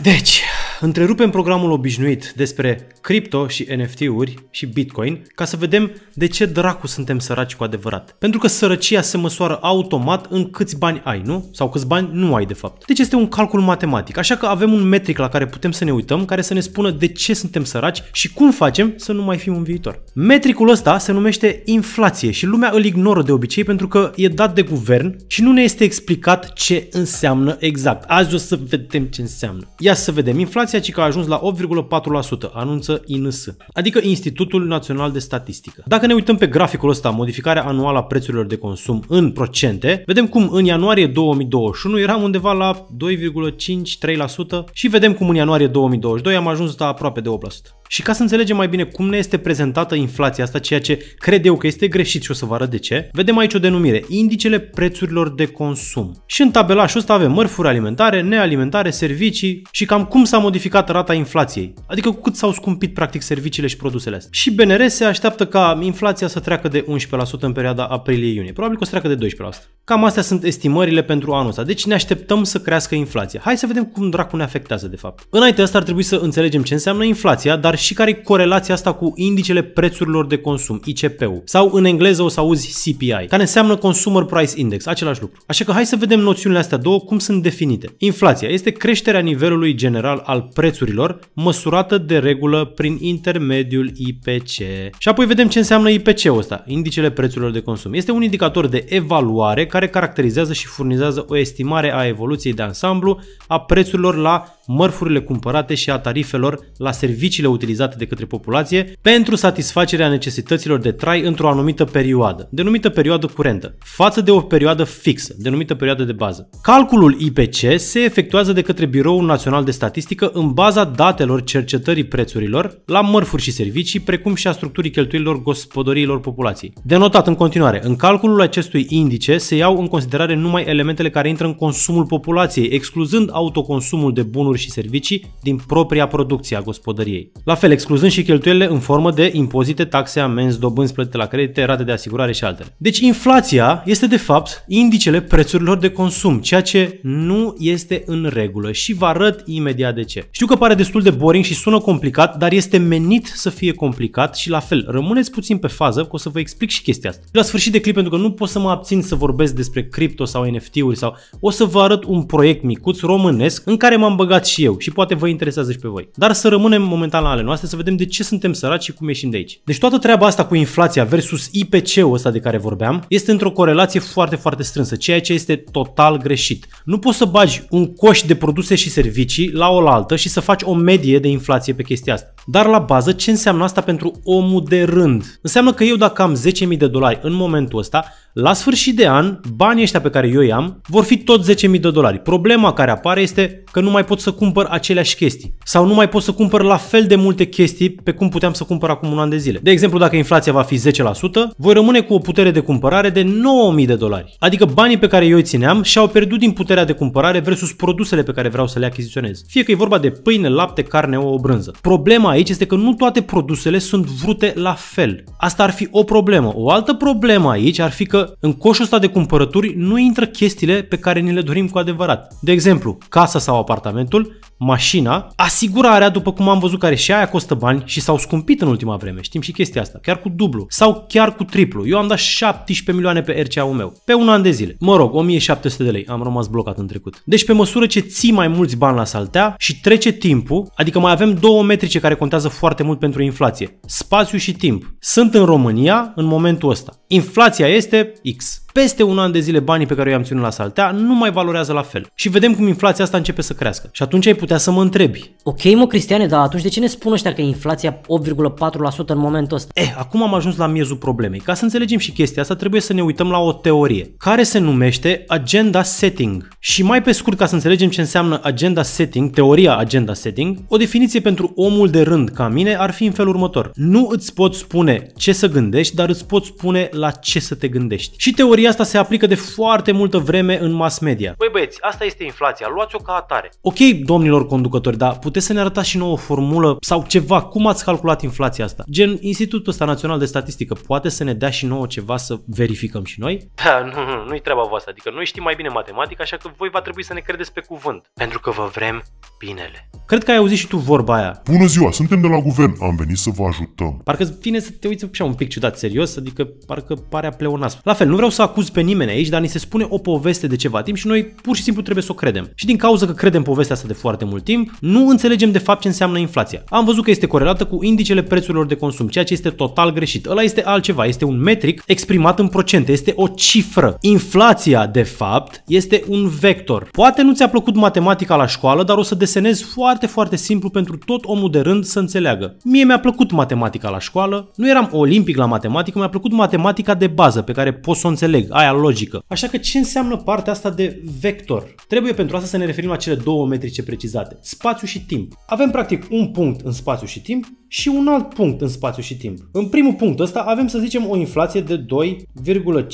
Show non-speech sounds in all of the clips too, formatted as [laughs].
Deci, Întrerupem programul obișnuit despre cripto și NFT-uri și Bitcoin ca să vedem de ce dracu suntem săraci cu adevărat. Pentru că sărăcia se măsoară automat în câți bani ai, nu? Sau câți bani nu ai de fapt. Deci este un calcul matematic, așa că avem un metric la care putem să ne uităm care să ne spună de ce suntem săraci și cum facem să nu mai fim în viitor. Metricul ăsta se numește inflație și lumea îl ignoră de obicei pentru că e dat de guvern și nu ne este explicat ce înseamnă exact. Azi o să vedem ce înseamnă. Ia să vedem inflație Inflația ci că a ajuns la 8,4%, anunță INS, adică Institutul Național de Statistică. Dacă ne uităm pe graficul ăsta, modificarea anuală a prețurilor de consum în procente, vedem cum în ianuarie 2021 eram undeva la 2,5-3% și vedem cum în ianuarie 2022 am ajuns la aproape de 8%. Și ca să înțelegem mai bine cum ne este prezentată inflația asta, ceea ce cred eu că este greșit și o să vă arăt de ce, vedem aici o denumire, indicele prețurilor de consum. Și în tabelașul ăsta avem mărfuri alimentare, nealimentare, servicii și cam cum s-a modificat rata inflației, adică cu cât s-au scumpit practic serviciile și produsele astea. Și BNR se așteaptă ca inflația să treacă de 11% în perioada aprilie-iunie, probabil că o să treacă de 12%. Cam astea sunt estimările pentru anul ăsta, deci ne așteptăm să crească inflația. Hai să vedem cum dracu ne afectează de fapt. Înainte asta ar trebui să înțelegem ce înseamnă inflația, dar și care e corelația asta cu indicele prețurilor de consum, ICP-ul. Sau în engleză o să auzi CPI, care înseamnă Consumer Price Index, același lucru. Așa că hai să vedem noțiunile astea două cum sunt definite. Inflația este creșterea nivelului general al prețurilor, măsurată de regulă prin intermediul IPC. Și apoi vedem ce înseamnă IPC-ul ăsta, indicele prețurilor de consum. Este un indicator de evaluare care caracterizează și furnizează o estimare a evoluției de ansamblu a prețurilor la mărfurile cumpărate și a tarifelor la serviciile utilizate de către populație pentru satisfacerea necesităților de trai într-o anumită perioadă, denumită perioadă curentă, față de o perioadă fixă, denumită perioadă de bază. Calculul IPC se efectuează de către Biroul Național de Statistică în baza datelor cercetării prețurilor la mărfuri și servicii, precum și a structurii cheltuielilor gospodăriilor populației. Denotat în continuare, în calculul acestui indice se iau în considerare numai elementele care intră în consumul populației, excluzând autoconsumul de bunuri bunuri și servicii din propria producție a gospodăriei. La fel, excluzând și cheltuielile în formă de impozite, taxe, amenzi, dobânzi plătite la credite, rate de asigurare și altele. Deci inflația este de fapt indicele prețurilor de consum, ceea ce nu este în regulă și vă arăt imediat de ce. Știu că pare destul de boring și sună complicat, dar este menit să fie complicat și la fel, rămâneți puțin pe fază că o să vă explic și chestia asta. La sfârșit de clip, pentru că nu pot să mă abțin să vorbesc despre cripto sau NFT-uri sau o să vă arăt un proiect micuț românesc în care m-am băgat și eu și poate vă interesează și pe voi. Dar să rămânem momentan la ale noastre, să vedem de ce suntem săraci și cum ieșim de aici. Deci toată treaba asta cu inflația versus IPC-ul ăsta de care vorbeam este într-o corelație foarte, foarte strânsă, ceea ce este total greșit. Nu poți să bagi un coș de produse și servicii la oaltă și să faci o medie de inflație pe chestia asta. Dar la bază, ce înseamnă asta pentru omul de rând? Înseamnă că eu dacă am 10.000 de dolari în momentul ăsta, la sfârșit de an, banii ăștia pe care eu i-am vor fi tot 10.000 de dolari. Problema care apare este că nu mai pot să cumpăr aceleași chestii sau nu mai pot să cumpăr la fel de multe chestii pe cum puteam să cumpăr acum un an de zile. De exemplu, dacă inflația va fi 10%, voi rămâne cu o putere de cumpărare de 9.000 de dolari. Adică banii pe care eu îi țineam și-au pierdut din puterea de cumpărare versus produsele pe care vreau să le achiziționez. Fie că e vorba de pâine, lapte, carne, o brânză. Problema aici este că nu toate produsele sunt vrute la fel. Asta ar fi o problemă. O altă problemă aici ar fi că în coșul ăsta de cumpărături nu intră chestiile pe care ni le dorim cu adevărat. De exemplu, casa sau apartamentul, mașina, asigurarea, după cum am văzut, care și aia costă bani și s-au scumpit în ultima vreme. Știm și chestia asta, chiar cu dublu sau chiar cu triplu. Eu am dat 17 milioane pe RCA-ul meu, pe un an de zile. Mă rog, 1700 de lei, am rămas blocat în trecut. Deci pe măsură ce ții mai mulți bani la saltea și trece timpul, adică mai avem două metrice care contează foarte mult pentru inflație. Spațiu și timp. Sunt în România în momentul ăsta. Inflația este X. Peste un an de zile banii pe care i-am ținut la saltea nu mai valorează la fel. Și vedem cum inflația asta începe să crească. Și atunci ai putea să mă întrebi. Ok, mă, Cristiane, dar atunci de ce ne spun ăștia că inflația 8,4% în momentul ăsta? Eh, acum am ajuns la miezul problemei. Ca să înțelegem și chestia asta, trebuie să ne uităm la o teorie, care se numește agenda setting. Și mai pe scurt, ca să înțelegem ce înseamnă agenda setting, teoria agenda setting, o definiție pentru omul de rând ca mine ar fi în felul următor. Nu îți pot spune ce să gândești, dar îți pot spune la ce să te gândești. Și teoria asta se aplică de foarte multă vreme în mass media. Băi băieți, asta este inflația, luați-o ca atare. Ok, domnilor conducători, dar puteți să ne arătați și nouă o formulă sau ceva, cum ați calculat inflația asta? Gen, Institutul ăsta Național de Statistică poate să ne dea și nouă ceva să verificăm și noi? Da, [laughs] nu, nu, nu-i treaba voastră, adică noi știm mai bine matematică, așa că voi va trebui să ne credeți pe cuvânt, pentru că vă vrem binele. Cred că ai auzit și tu vorba aia. Bună ziua, suntem de la guvern, am venit să vă ajutăm. Parcă vine să te uiți așa un pic ciudat, serios, adică parcă pare a pleonas. La fel, nu vreau să acuz pe nimeni aici, dar ni se spune o poveste de ceva timp și noi pur și simplu trebuie să o credem. Și din cauza că credem povestea asta de foarte mult timp, nu înțelegem de fapt ce înseamnă inflația. Am văzut că este corelată cu indicele prețurilor de consum, ceea ce este total greșit. Ăla este altceva, este un metric exprimat în procente, este o cifră. Inflația, de fapt, este un vector. Poate nu ți-a plăcut matematica la școală, dar o să desenezi foarte foarte, foarte simplu pentru tot omul de rând să înțeleagă. Mie mi-a plăcut matematica la școală, nu eram olimpic la matematică, mi-a plăcut matematica de bază pe care pot să o înțeleg, aia logică. Așa că ce înseamnă partea asta de vector? Trebuie pentru asta să ne referim la cele două metrice precizate, spațiu și timp. Avem practic un punct în spațiu și timp și un alt punct în spațiu și timp. În primul punct ăsta avem să zicem o inflație de 2,5%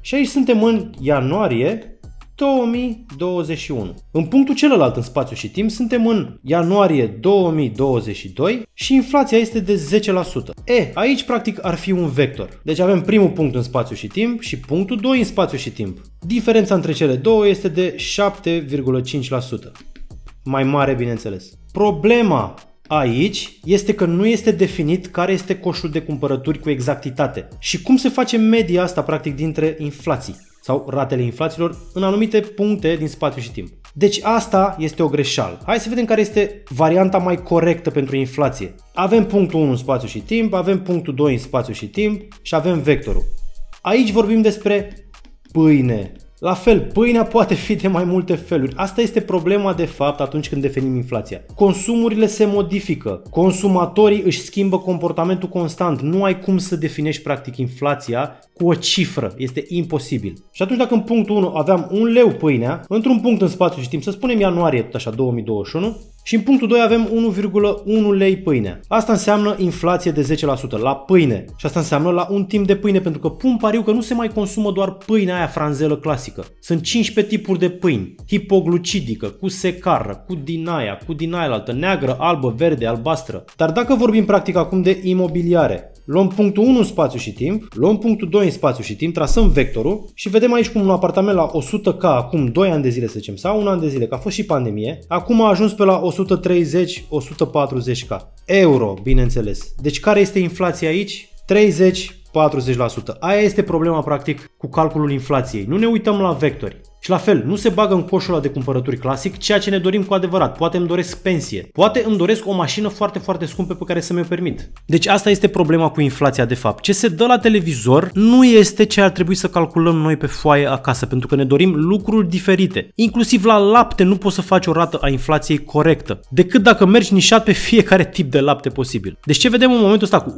și aici suntem în ianuarie 2021. În punctul celălalt în spațiu și timp suntem în ianuarie 2022 și inflația este de 10%. E, aici practic ar fi un vector. Deci avem primul punct în spațiu și timp și punctul 2 în spațiu și timp. Diferența între cele două este de 7,5%. Mai mare, bineînțeles. Problema Aici este că nu este definit care este coșul de cumpărături cu exactitate și cum se face media asta practic dintre inflații sau ratele inflațiilor în anumite puncte din spațiu și timp. Deci asta este o greșeală. Hai să vedem care este varianta mai corectă pentru inflație. Avem punctul 1 în spațiu și timp, avem punctul 2 în spațiu și timp și avem vectorul. Aici vorbim despre pâine, la fel, pâinea poate fi de mai multe feluri. Asta este problema de fapt atunci când definim inflația. Consumurile se modifică, consumatorii își schimbă comportamentul constant, nu ai cum să definești practic inflația cu o cifră, este imposibil. Și atunci dacă în punctul 1 aveam un leu pâinea, într-un punct în spațiu și timp, să spunem ianuarie, tot așa, 2021, și în punctul 2 avem 1,1 lei pâine. Asta înseamnă inflație de 10% la pâine. Și asta înseamnă la un timp de pâine, pentru că pun pariu că nu se mai consumă doar pâinea aia franzelă clasică. Sunt 15 tipuri de pâini. Hipoglucidică, cu secară, cu dinaia, cu altă, neagră, albă, verde, albastră. Dar dacă vorbim practic acum de imobiliare, luăm punctul 1 în spațiu și timp, luăm punctul 2 în spațiu și timp, trasăm vectorul și vedem aici cum un apartament la 100K acum 2 ani de zile, să zicem, sau un an de zile, că a fost și pandemie, acum a ajuns pe la 130-140K. Euro, bineînțeles. Deci care este inflația aici? 30 40%. Aia este problema practic cu calculul inflației. Nu ne uităm la vectori. Și la fel, nu se bagă în coșul ăla de cumpărături clasic, ceea ce ne dorim cu adevărat. Poate îmi doresc pensie, poate îmi doresc o mașină foarte, foarte scumpă pe care să mi-o permit. Deci asta este problema cu inflația de fapt. Ce se dă la televizor nu este ce ar trebui să calculăm noi pe foaie acasă, pentru că ne dorim lucruri diferite. Inclusiv la lapte nu poți să faci o rată a inflației corectă, decât dacă mergi nișat pe fiecare tip de lapte posibil. Deci ce vedem în momentul ăsta cu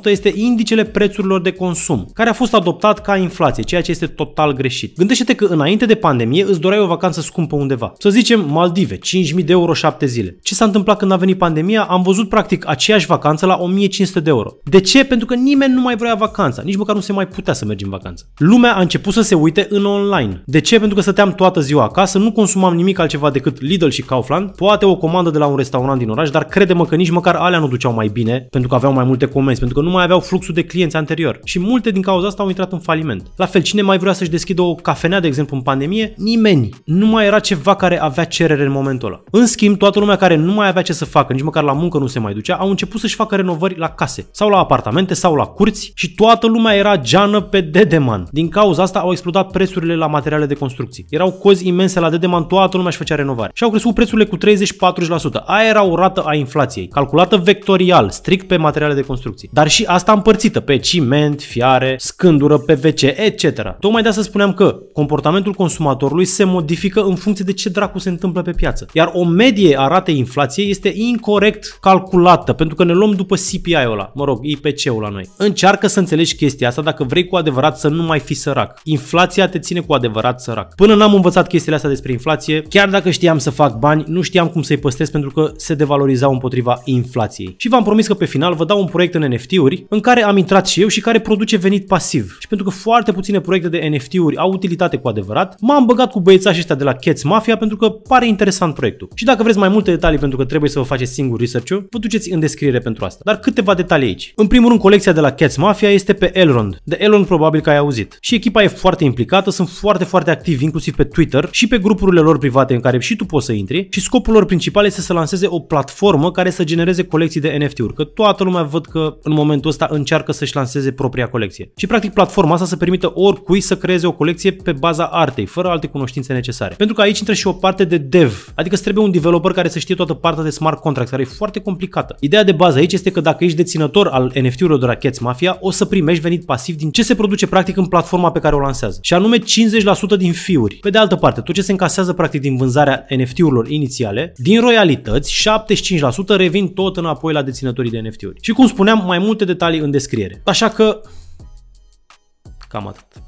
8,4% este indicele prețurilor de consum, care a fost adoptat ca inflație, ceea ce este total greșit. Gândește-te că înainte de pandemie îți doreai o vacanță scumpă undeva. Să zicem Maldive, 5.000 de euro 7 zile. Ce s-a întâmplat când a venit pandemia? Am văzut practic aceeași vacanță la 1.500 de euro. De ce? Pentru că nimeni nu mai vrea vacanța, nici măcar nu se mai putea să mergi în vacanță. Lumea a început să se uite în online. De ce? Pentru că stăteam toată ziua acasă, nu consumam nimic altceva decât Lidl și Kaufland, poate o comandă de la un restaurant din oraș, dar crede-mă că nici măcar alea nu duceau mai bine, pentru că aveau mai multe comenzi, pentru că nu mai aveau fluxul de clienți anterior. Și multe din cauza asta au intrat în faliment. La fel, cine mai vrea să-și deschidă o cafenea, de exemplu, exemplu în pandemie, nimeni. Nu mai era ceva care avea cerere în momentul ăla. În schimb, toată lumea care nu mai avea ce să facă, nici măcar la muncă nu se mai ducea, au început să-și facă renovări la case sau la apartamente sau la curți și toată lumea era geană pe Dedeman. Din cauza asta au explodat prețurile la materiale de construcții. Erau cozi imense la Dedeman, toată lumea își făcea renovare. Și au crescut prețurile cu 30-40%. Aia era o rată a inflației, calculată vectorial, strict pe materiale de construcții. Dar și asta împărțită pe ciment, fiare, scândură, PVC, etc. Tocmai de asta spuneam că comportamentul comportamentul consumatorului se modifică în funcție de ce dracu se întâmplă pe piață. Iar o medie a ratei inflației este incorrect calculată, pentru că ne luăm după CPI-ul ăla, mă rog, IPC-ul la noi. Încearcă să înțelegi chestia asta dacă vrei cu adevărat să nu mai fii sărac. Inflația te ține cu adevărat sărac. Până n-am învățat chestiile astea despre inflație, chiar dacă știam să fac bani, nu știam cum să-i păstrez pentru că se devalorizau împotriva inflației. Și v-am promis că pe final vă dau un proiect în NFT-uri în care am intrat și eu și care produce venit pasiv. Și pentru că foarte puține proiecte de NFT-uri au utilitate cu adevărat adevărat, m-am băgat cu băiețașii ăștia de la Cats Mafia pentru că pare interesant proiectul. Și dacă vreți mai multe detalii pentru că trebuie să vă faceți singur research-ul, vă duceți în descriere pentru asta. Dar câteva detalii aici. În primul rând, colecția de la Cats Mafia este pe Elrond. De Elrond probabil că ai auzit. Și echipa e foarte implicată, sunt foarte, foarte activi inclusiv pe Twitter și pe grupurile lor private în care și tu poți să intri și scopul lor principal este să lanseze o platformă care să genereze colecții de NFT-uri, că toată lumea văd că în momentul ăsta încearcă să-și lanseze propria colecție. Și practic platforma asta să permită oricui să creeze o colecție pe baza artei, fără alte cunoștințe necesare. Pentru că aici intră și o parte de dev, adică îți trebuie un developer care să știe toată partea de smart contract care e foarte complicată. Ideea de bază aici este că dacă ești deținător al NFT-urilor de Rackets Mafia, o să primești venit pasiv din ce se produce practic în platforma pe care o lansează, și anume 50% din fiuri. Pe de altă parte, tot ce se încasează practic din vânzarea NFT-urilor inițiale, din royalități, 75% revin tot înapoi la deținătorii de NFT-uri. Și cum spuneam, mai multe detalii în descriere. Așa că cam atât.